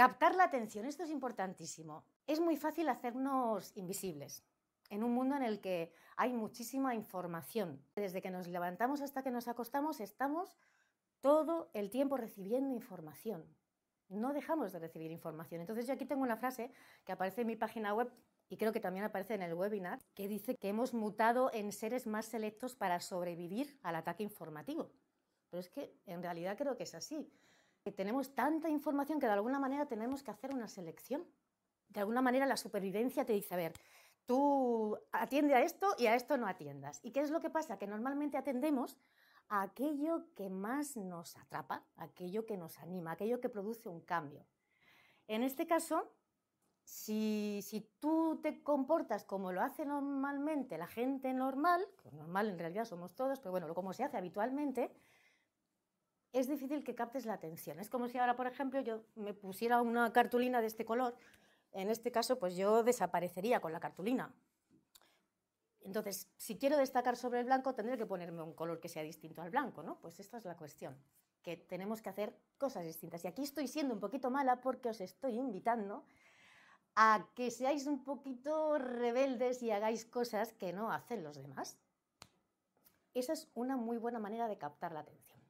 Captar la atención, esto es importantísimo. Es muy fácil hacernos invisibles en un mundo en el que hay muchísima información. Desde que nos levantamos hasta que nos acostamos estamos todo el tiempo recibiendo información. No dejamos de recibir información. Entonces yo aquí tengo una frase que aparece en mi página web y creo que también aparece en el webinar, que dice que hemos mutado en seres más selectos para sobrevivir al ataque informativo. Pero es que en realidad creo que es así tenemos tanta información que de alguna manera tenemos que hacer una selección. De alguna manera la supervivencia te dice, a ver, tú atiende a esto y a esto no atiendas. ¿Y qué es lo que pasa? Que normalmente atendemos a aquello que más nos atrapa, aquello que nos anima, aquello que produce un cambio. En este caso, si, si, tú te comportas como lo hace normalmente la gente normal, normal en realidad somos todos, pero bueno, como se hace habitualmente, es difícil que captes la atención. Es como si ahora, por ejemplo, yo me pusiera una cartulina de este color. En este caso, pues yo desaparecería con la cartulina. Entonces, si quiero destacar sobre el blanco, tendré que ponerme un color que sea distinto al blanco, ¿no? Pues esta es la cuestión, que tenemos que hacer cosas distintas. Y aquí estoy siendo un poquito mala porque os estoy invitando a que seáis un poquito rebeldes y hagáis cosas que no hacen los demás. Esa es una muy buena manera de captar la atención.